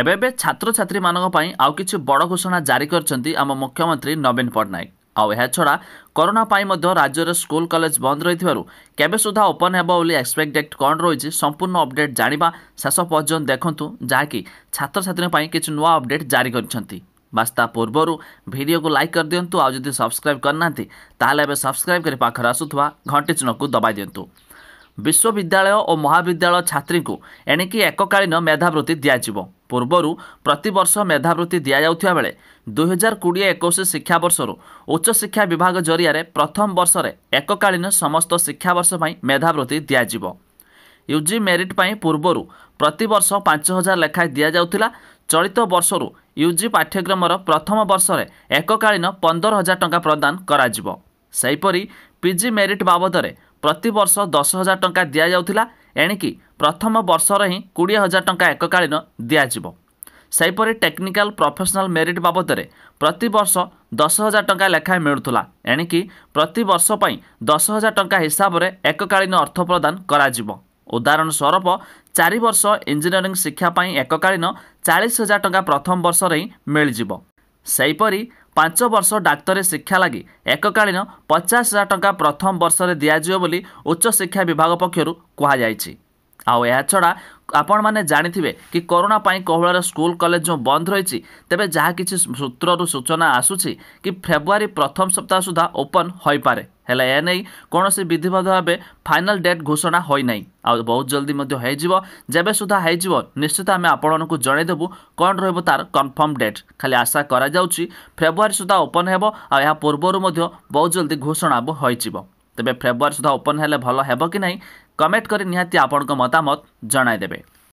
ଏବେ ଏବେ ଛାତ୍ରଛାତ୍ରୀମାନଙ୍କ ପାଇଁ ଆଉ କିଛି ବଡ଼ ଘୋଷଣା ଜାରି କରିଛନ୍ତି ଆମ ମୁଖ୍ୟମନ୍ତ୍ରୀ ନବୀନ ପଟ୍ଟନାୟକ ଆଉ ଏହା ଛଡ଼ା କରୋନା ପାଇଁ ମଧ୍ୟ ରାଜ୍ୟରେ ସ୍କୁଲ କଲେଜ ବନ୍ଦ ରହିଥିବାରୁ କେବେ ସୁଦ୍ଧା ଓପନ୍ ହେବ ବୋଲି ଏକ୍ସପେକ୍ଟ ଡେଟ୍ କ'ଣ ରହିଛି ସମ୍ପୂର୍ଣ୍ଣ ଅପଡେଟ୍ ଜାଣିବା ଶେଷ ପର୍ଯ୍ୟନ୍ତ ଦେଖନ୍ତୁ ଯାହାକି ଛାତ୍ରଛାତ୍ରୀଙ୍କ ପାଇଁ କିଛି ନୂଆ ଅପଡେଟ୍ ଜାରି କରିଛନ୍ତି ବାସ୍ ତା ପୂର୍ବରୁ ଭିଡ଼ିଓକୁ ଲାଇକ୍ କରିଦିଅନ୍ତୁ ଆଉ ଯଦି ସବସ୍କ୍ରାଇବ୍ କରିନାହାନ୍ତି ତାହେଲେ ଏବେ ସବସ୍କ୍ରାଇବ୍ କରି ପାଖରେ ଆସୁଥିବା ଘଣ୍ଟି ଚିହ୍ନକୁ ଦବାଇ ଦିଅନ୍ତୁ ବିଶ୍ୱବିଦ୍ୟାଳୟ ଓ ମହାବିଦ୍ୟାଳୟ ଛାତ୍ରୀଙ୍କୁ ଏଣିକି ଏକକାଳୀନ ମେଧାବୃତ୍ତି ଦିଆଯିବ ପୂର୍ବରୁ ପ୍ରତିବର୍ଷ ମେଧାବୃତ୍ତି ଦିଆଯାଉଥିବା ବେଳେ ଦୁଇହଜାର କୋଡ଼ିଏ ଏକୋଇଶ ଶିକ୍ଷାବର୍ଷରୁ ଉଚ୍ଚଶିକ୍ଷା ବିଭାଗ ଜରିଆରେ ପ୍ରଥମ ବର୍ଷରେ ଏକକାଳୀନ ସମସ୍ତ ଶିକ୍ଷାବର୍ଷ ପାଇଁ ମେଧାବୃତ୍ତି ଦିଆଯିବ ୟୁ ଜି ମେରିଟ୍ ପାଇଁ ପୂର୍ବରୁ ପ୍ରତିବର୍ଷ ପାଞ୍ଚ ହଜାର ଲେଖାଏଁ ଦିଆଯାଉଥିଲା ଚଳିତ ବର୍ଷରୁ ୟୁ ଜି ପାଠ୍ୟକ୍ରମର ପ୍ରଥମ ବର୍ଷରେ ଏକକାଳୀନ ପନ୍ଦର ହଜାର ଟଙ୍କା ପ୍ରଦାନ କରାଯିବ ସେହିପରି ପିଜି ମେରିଟ୍ ବାବଦରେ ପ୍ରତିବର୍ଷ ଦଶ ହଜାର ଟଙ୍କା ଦିଆଯାଉଥିଲା ଏଣିକି ପ୍ରଥମ ବର୍ଷର ହିଁ କୋଡ଼ିଏ ହଜାର ଟଙ୍କା ଏକକାଳୀନ ଦିଆଯିବ ସେହିପରି ଟେକ୍ନିକାଲ ପ୍ରଫେସନାଲ ମେରିଟ୍ ବାବଦରେ ପ୍ରତିବର୍ଷ ଦଶ ହଜାର ଟଙ୍କା ଲେଖାଏଁ ମିଳୁଥିଲା ଏଣିକି ପ୍ରତିବର୍ଷ ପାଇଁ ଦଶ ହଜାର ଟଙ୍କା ହିସାବରେ ଏକକାଳୀନ ଅର୍ଥ ପ୍ରଦାନ କରାଯିବ ଉଦାହରଣ ସ୍ୱରୂପ ଚାରି ବର୍ଷ ଇଞ୍ଜିନିୟରିଂ ଶିକ୍ଷା ପାଇଁ ଏକକାଳୀନ ଚାଳିଶ ହଜାର ଟଙ୍କା ପ୍ରଥମ ବର୍ଷରେ ହିଁ ମିଳିଯିବ ସେହିପରି ପାଞ୍ଚ ବର୍ଷ ଡାକ୍ତରୀ ଶିକ୍ଷା ଲାଗି ଏକକାଳୀନ ପଚାଶ ହଜାର ଟଙ୍କା ପ୍ରଥମ ବର୍ଷରେ ଦିଆଯିବ ବୋଲି ଉଚ୍ଚଶିକ୍ଷା ବିଭାଗ ପକ୍ଷରୁ କୁହାଯାଇଛି ଆଉ ଏହାଛଡ଼ା ଆପଣମାନେ ଜାଣିଥିବେ କି କରୋନା ପାଇଁ କୋହଳରେ ସ୍କୁଲ କଲେଜ ଯେଉଁ ବନ୍ଦ ରହିଛି ତେବେ ଯାହା କିଛି ସୂତ୍ରରୁ ସୂଚନା ଆସୁଛି କି ଫେବୃଆରୀ ପ୍ରଥମ ସପ୍ତାହ ସୁଦ୍ଧା ଓପନ୍ ହୋଇପାରେ ହେଲେ ଏ ନେଇ କୌଣସି ବିଧିବଦ୍ଧ ଭାବେ ଫାଇନାଲ୍ ଡେଟ୍ ଘୋଷଣା ହୋଇନାହିଁ ଆଉ ବହୁତ ଜଲ୍ଦି ମଧ୍ୟ ହୋଇଯିବ ଯେବେ ସୁଦ୍ଧା ହୋଇଯିବ ନିଶ୍ଚିତ ଆମେ ଆପଣମାନଙ୍କୁ ଜଣାଇଦେବୁ କ'ଣ ରହିବ ତା'ର କନଫର୍ମ ଡେଟ୍ ଖାଲି ଆଶା କରାଯାଉଛି ଫେବୃଆରୀ ସୁଦ୍ଧା ଓପନ୍ ହେବ ଆଉ ଏହା ପୂର୍ବରୁ ମଧ୍ୟ ବହୁତ ଜଲ୍ଦି ଘୋଷଣା ହୋଇଯିବ ତେବେ ଫେବୃଆରୀ ସୁଦ୍ଧା ଓପନ୍ ହେଲେ ଭଲ ହେବ କି ନାହିଁ କମେଣ୍ଟ କରି ନିହାତି ଆପଣଙ୍କ ମତାମତ ଜଣାଇଦେବେ